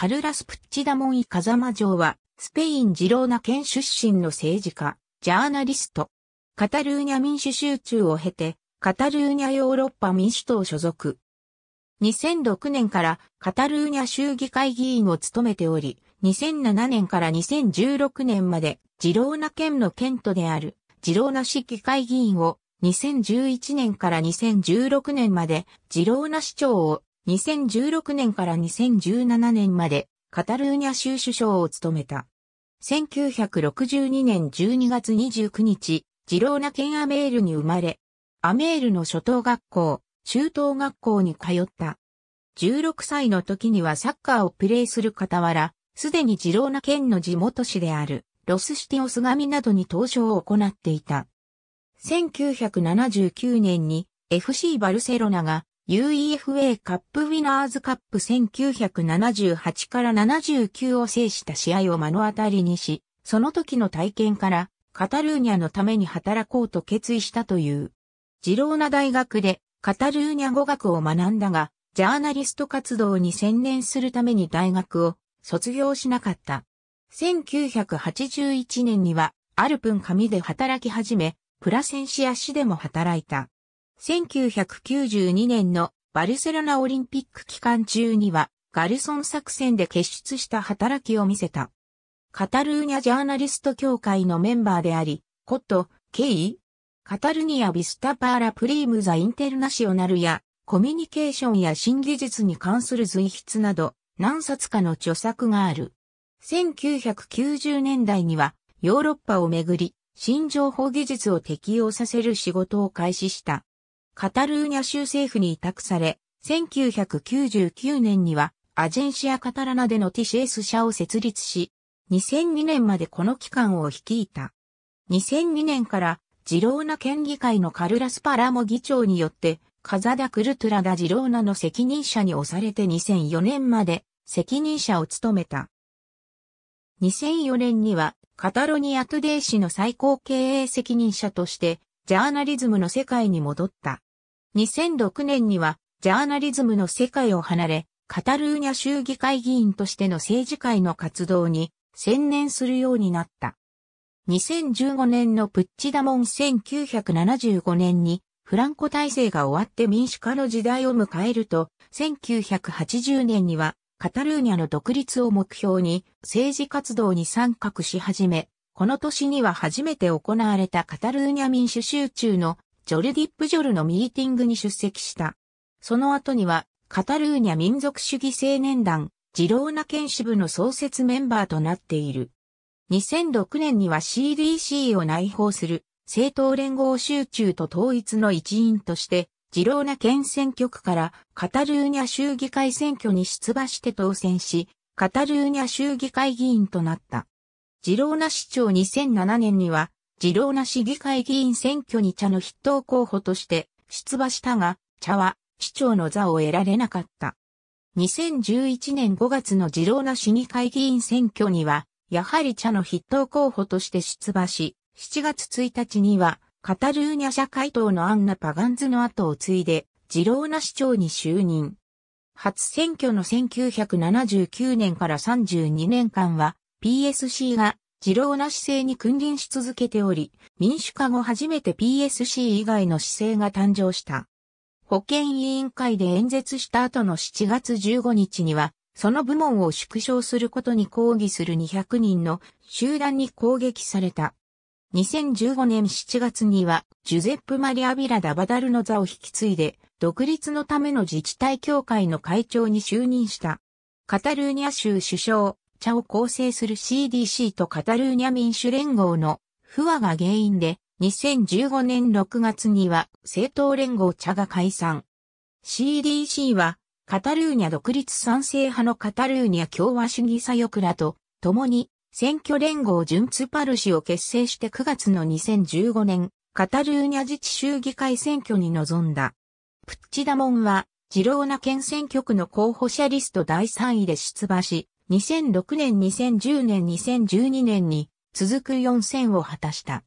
カルラス・プッチダモン・イ・カザマ城は、スペイン・ジローナ県出身の政治家、ジャーナリスト。カタルーニャ民主集中を経て、カタルーニャヨーロッパ民主党所属。2006年からカタルーニャ州議会議員を務めており、2007年から2016年までジローナ県の県都であるジローナ市議会議員を2011年から2016年までジローナ市長を2016年から2017年までカタルーニャ州首相を務めた。1962年12月29日、ジローナ県アメールに生まれ、アメールの初等学校、中等学校に通った。16歳の時にはサッカーをプレーする傍ら、すでにジローナ県の地元市である、ロスシティオスガミなどに投場を行っていた。1979年に FC バルセロナが UEFA カップウィナーズカップ1978から79を制した試合を目の当たりにし、その時の体験からカタルーニャのために働こうと決意したという。ジローナ大学でカタルーニャ語学を学んだが、ジャーナリスト活動に専念するために大学を卒業しなかった。1981年にはアルプン上で働き始め、プラセンシア市でも働いた。1992年のバルセロナオリンピック期間中には、ガルソン作戦で結出した働きを見せた。カタルーニャジャーナリスト協会のメンバーであり、コット、ケイカタルニア・ビスタパーラ・プリーム・ザ・インテルナショナルや、コミュニケーションや新技術に関する随筆など、何冊かの著作がある。1990年代には、ヨーロッパをめぐり、新情報技術を適用させる仕事を開始した。カタルーニャ州政府に委託され、1999年にはアジェンシア・カタラナでの TCS 社を設立し、2002年までこの機関を率いた。2002年からジローナ県議会のカルラスパラモ議長によって、カザダ・クルトゥラダ・ジローナの責任者に押されて2004年まで責任者を務めた。2004年にはカタロニア・トゥデイ氏の最高経営責任者としてジャーナリズムの世界に戻った。2006年にはジャーナリズムの世界を離れ、カタルーニャ州議会議員としての政治界の活動に専念するようになった。2015年のプッチダモン1975年にフランコ体制が終わって民主化の時代を迎えると、1980年にはカタルーニャの独立を目標に政治活動に参画し始め、この年には初めて行われたカタルーニャ民主集中のジョルディップ・ジョルのミーティングに出席した。その後には、カタルーニャ民族主義青年団、ジローナ県支部の創設メンバーとなっている。2006年には CDC を内包する政党連合集中と統一の一員として、ジローナ県選挙区からカタルーニャ州議会選挙に出馬して当選し、カタルーニャ州議会議員となった。ジローナ市長2007年にはジローナ市議会議員選挙に茶の筆頭候補として出馬したが、茶は市長の座を得られなかった。2011年5月のジローナ市議会議員選挙には、やはり茶の筆頭候補として出馬し、7月1日には、カタルーニャ社会党のアンナ・パガンズの後を継いで、ジローナ市長に就任。初選挙の1979年から32年間は、PSC が自老な姿勢に君臨し続けており、民主化後初めて PSC 以外の姿勢が誕生した。保健委員会で演説した後の7月15日には、その部門を縮小することに抗議する200人の集団に攻撃された。2015年7月には、ジュゼップ・マリア・ビラ・ダ・バダルの座を引き継いで、独立のための自治体協会の会長に就任した。カタルーニャ州首相、茶を構成する CDC とカタルーニャ民主連合の不和が原因で2015年6月には政党連合茶が解散。CDC はカタルーニャ独立賛成派のカタルーニャ共和主義左翼らと共に選挙連合ジュンツパル氏を結成して9月の2015年カタルーニャ自治州議会選挙に臨んだ。プッチダモンはジローナ県選挙区の候補者リスト第3位で出馬し、2006年2010年2012年に続く4選を果たした。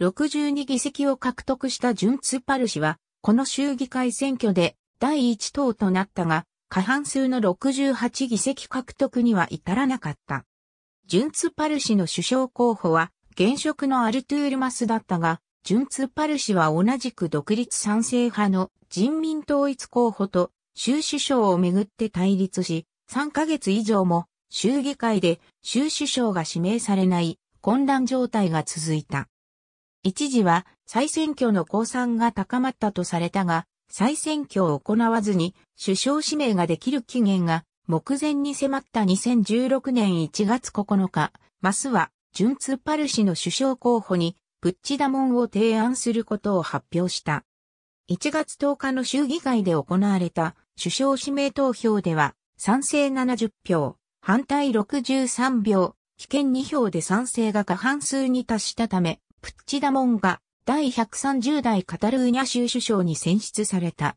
62議席を獲得したジュンツパル氏は、この州議会選挙で第1党となったが、過半数の68議席獲得には至らなかった。ジュンツパル氏の首相候補は、現職のアルトゥールマスだったが、ジュンツパル氏は同じく独立賛成派の人民統一候補と州首相をめぐって対立し、3ヶ月以上も州議会で州首相が指名されない混乱状態が続いた。一時は再選挙の公算が高まったとされたが、再選挙を行わずに首相指名ができる期限が目前に迫った2016年1月9日、マスはジュンツパル氏の首相候補にプッチダモンを提案することを発表した。1月10日の州議会で行われた首相指名投票では賛成70票、反対63票、危険2票で賛成が過半数に達したため、プッチダモンが第130代カタルーニャ州首相に選出された。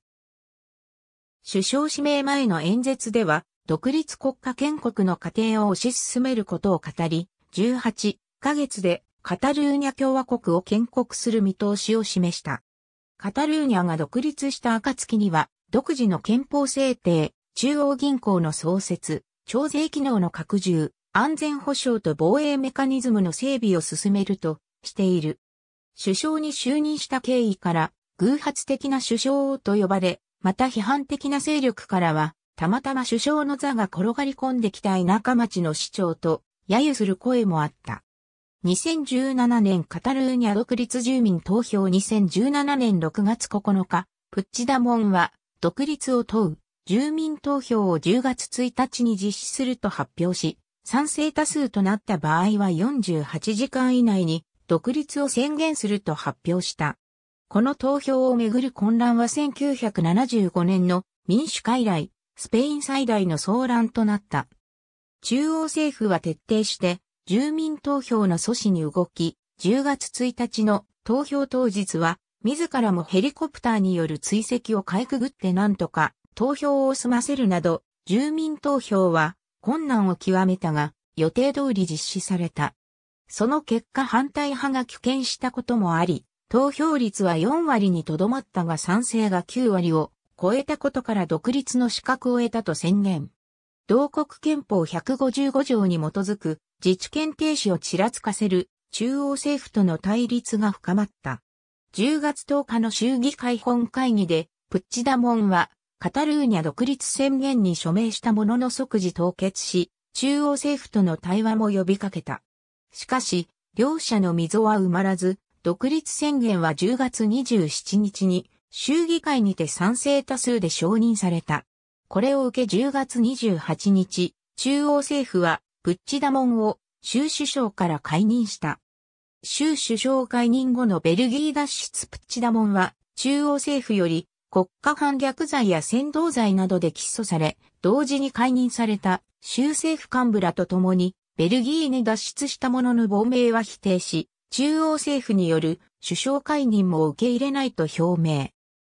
首相指名前の演説では、独立国家建国の過程を推し進めることを語り、18ヶ月でカタルーニャ共和国を建国する見通しを示した。カタルーニャが独立した暁には、独自の憲法制定、中央銀行の創設、徴税機能の拡充、安全保障と防衛メカニズムの整備を進めるとしている。首相に就任した経緯から、偶発的な首相と呼ばれ、また批判的な勢力からは、たまたま首相の座が転がり込んできた田舎町の市長と、揶揄する声もあった。2017年カタルーニャ独立住民投票2017年6月9日、プッチダモンは独立を問う住民投票を10月1日に実施すると発表し、賛成多数となった場合は48時間以内に独立を宣言すると発表した。この投票をめぐる混乱は1975年の民主化以来、スペイン最大の騒乱となった。中央政府は徹底して住民投票の阻止に動き、10月1日の投票当日は、自らもヘリコプターによる追跡をかいくぐってなんとか投票を済ませるなど、住民投票は困難を極めたが、予定通り実施された。その結果反対派が拒権したこともあり、投票率は4割にとどまったが賛成が9割を超えたことから独立の資格を得たと宣言。同国憲法155条に基づく自治権停止をちらつかせる中央政府との対立が深まった。10月10日の衆議会本会議で、プッチダモンはカタルーニャ独立宣言に署名したものの即時凍結し、中央政府との対話も呼びかけた。しかし、両者の溝は埋まらず、独立宣言は10月27日に衆議会にて賛成多数で承認された。これを受け10月28日、中央政府はプッチダモンを州首相から解任した。州首相解任後のベルギー脱出プッチダモンは中央政府より国家反逆罪や扇動罪などで起訴され、同時に解任された州政府幹部らと共に、ベルギーに脱出したものの亡命は否定し、中央政府による首相解任も受け入れないと表明。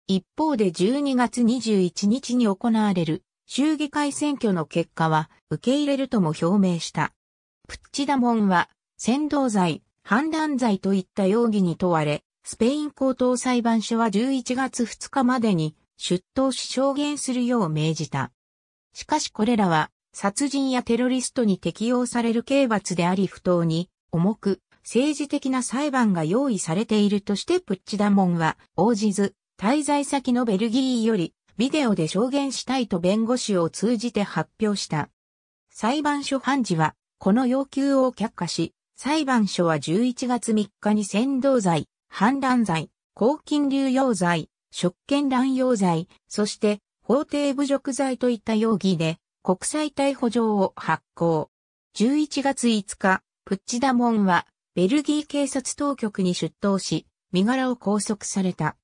一方で12月21日に行われる州議会選挙の結果は受け入れるとも表明した。プッチダモンは、扇動罪、判断罪といった容疑に問われ、スペイン高等裁判所は11月2日までに出頭し証言するよう命じた。しかしこれらは殺人やテロリストに適用される刑罰であり不当に重く政治的な裁判が用意されているとしてプッチダモンは応じず滞在先のベルギーよりビデオで証言したいと弁護士を通じて発表した。裁判所判事はこの要求を却下し裁判所は11月3日に先導罪反乱罪、抗菌流用罪、職権乱用罪、そして法廷侮辱罪といった容疑で国際逮捕状を発行。11月5日、プッチダモンはベルギー警察当局に出頭し、身柄を拘束された。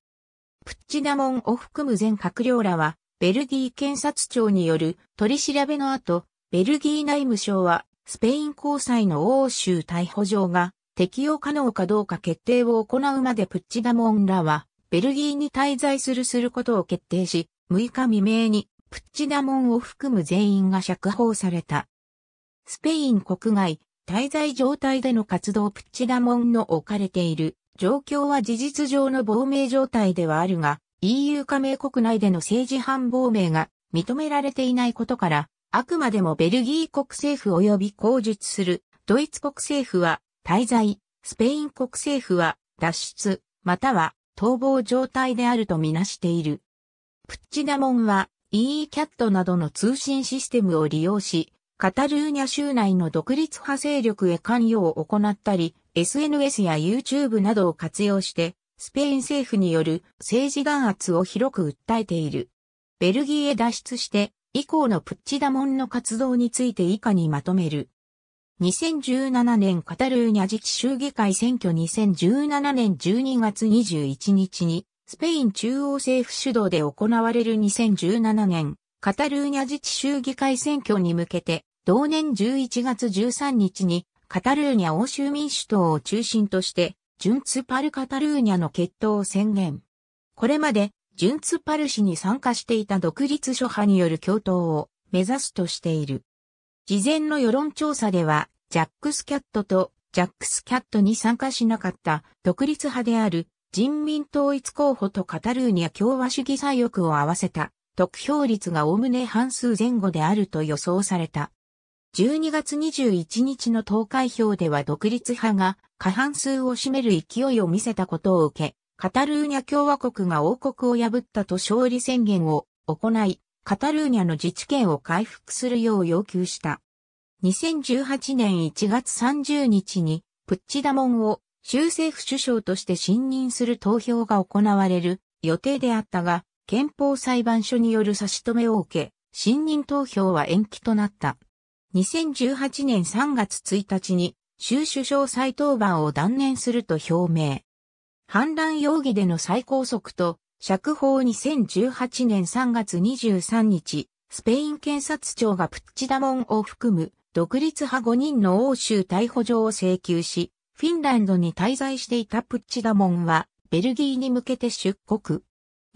プッチダモンを含む全閣僚らは、ベルギー検察庁による取り調べの後、ベルギー内務省はスペイン高裁の欧州逮捕状が適用可能かどうか決定を行うまでプッチダモンらは、ベルギーに滞在するすることを決定し、6日未明に、プッチダモンを含む全員が釈放された。スペイン国外、滞在状態での活動プッチダモンの置かれている状況は事実上の亡命状態ではあるが、EU 加盟国内での政治犯亡命が認められていないことから、あくまでもベルギー国政府及び口述するドイツ国政府は滞在、スペイン国政府は脱出、または逃亡状態であるとみなしている。プッチダモンは EECAT などの通信システムを利用し、カタルーニャ州内の独立派勢力へ関与を行ったり、SNS や YouTube などを活用して、スペイン政府による政治弾圧を広く訴えている。ベルギーへ脱出して、以降のプッチダモンの活動について以下にまとめる。2017年カタルーニャ自治州議会選挙2017年12月21日にスペイン中央政府主導で行われる2017年カタルーニャ自治州議会選挙に向けて同年11月13日にカタルーニャ欧州民主党を中心としてジュンツパルカタルーニャの決闘を宣言。これまでジュンツパル氏に参加していた独立諸派による共闘を目指すとしている。事前の世論調査では、ジャックスキャットとジャックスキャットに参加しなかった独立派である人民統一候補とカタルーニャ共和主義左翼を合わせた得票率がおおむね半数前後であると予想された。12月21日の投開票では独立派が過半数を占める勢いを見せたことを受け、カタルーニャ共和国が王国を破ったと勝利宣言を行い、カタルーニャの自治権を回復するよう要求した。2018年1月30日に、プッチダモンを州政府首相として信任する投票が行われる予定であったが、憲法裁判所による差し止めを受け、信任投票は延期となった。2018年3月1日に、州首相再登板を断念すると表明。反乱容疑での再拘束と釈放2018年3月23日、スペイン検察庁がプッチダモンを含む独立派5人の欧州逮捕状を請求し、フィンランドに滞在していたプッチダモンは、ベルギーに向けて出国。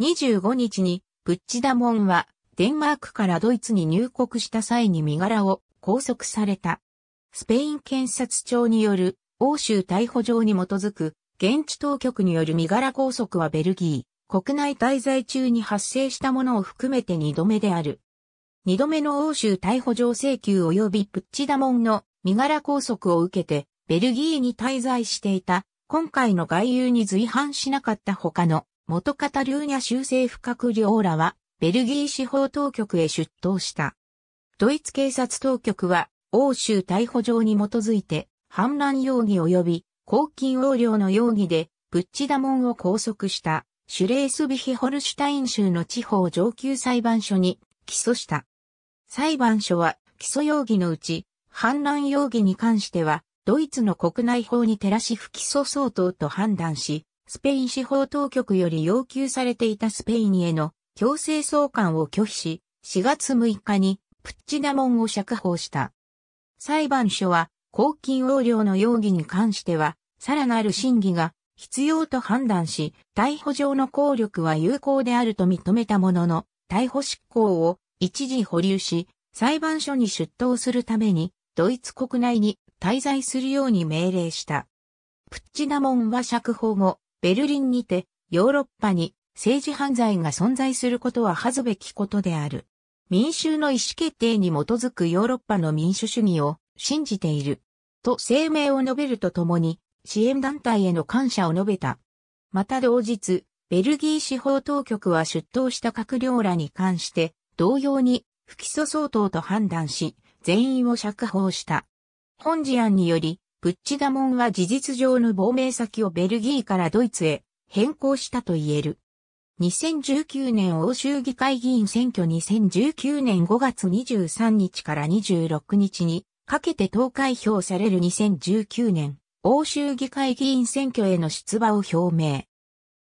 25日に、プッチダモンは、デンマークからドイツに入国した際に身柄を拘束された。スペイン検察庁による、欧州逮捕状に基づく、現地当局による身柄拘束はベルギー。国内滞在中に発生したものを含めて2度目である。2度目の欧州逮捕状請求及びプッチダモンの身柄拘束を受けて、ベルギーに滞在していた、今回の外遊に随伴しなかった他の元カタルーニャ州政府閣僚らは、ベルギー司法当局へ出頭した。ドイツ警察当局は、欧州逮捕状に基づいて、反乱容疑及び、公金横領の容疑で、プッチダモンを拘束した。シュレースビヒホルシュタイン州の地方上級裁判所に起訴した。裁判所は起訴容疑のうち、反乱容疑に関しては、ドイツの国内法に照らし不起訴相当と判断し、スペイン司法当局より要求されていたスペインへの強制送還を拒否し、4月6日にプッチダモンを釈放した。裁判所は、公金横領の容疑に関しては、さらなる審議が必要と判断し、逮捕状の効力は有効であると認めたものの、逮捕執行を一時保留し、裁判所に出頭するために、ドイツ国内に滞在するように命令した。プッチナモンは釈放後、ベルリンにて、ヨーロッパに政治犯罪が存在することは恥ずべきことである。民衆の意思決定に基づくヨーロッパの民主主義を信じている。と声明を述べるとともに、支援団体への感謝を述べた。また同日、ベルギー司法当局は出頭した閣僚らに関して、同様に不起訴相当と判断し、全員を釈放した。本事案により、プッチダモンは事実上の亡命先をベルギーからドイツへ変更したと言える。2019年欧州議会議員選挙2019年5月23日から26日にかけて投開票される2019年欧州議会議員選挙への出馬を表明。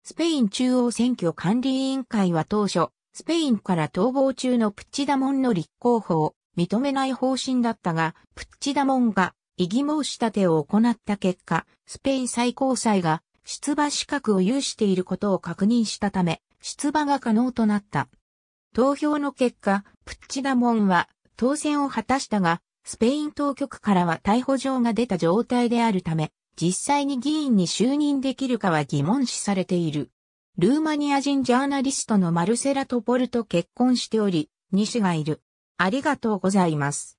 スペイン中央選挙管理委員会は当初、スペインから逃亡中のプッチダモンの立候補を認めない方針だったが、プッチダモンが異議申し立てを行った結果、スペイン最高裁が出馬資格を有していることを確認したため、出馬が可能となった。投票の結果、プッチダモンは当選を果たしたが、スペイン当局からは逮捕状が出た状態であるため、実際に議員に就任できるかは疑問視されている。ルーマニア人ジャーナリストのマルセラ・トポルと結婚しており、西がいる。ありがとうございます。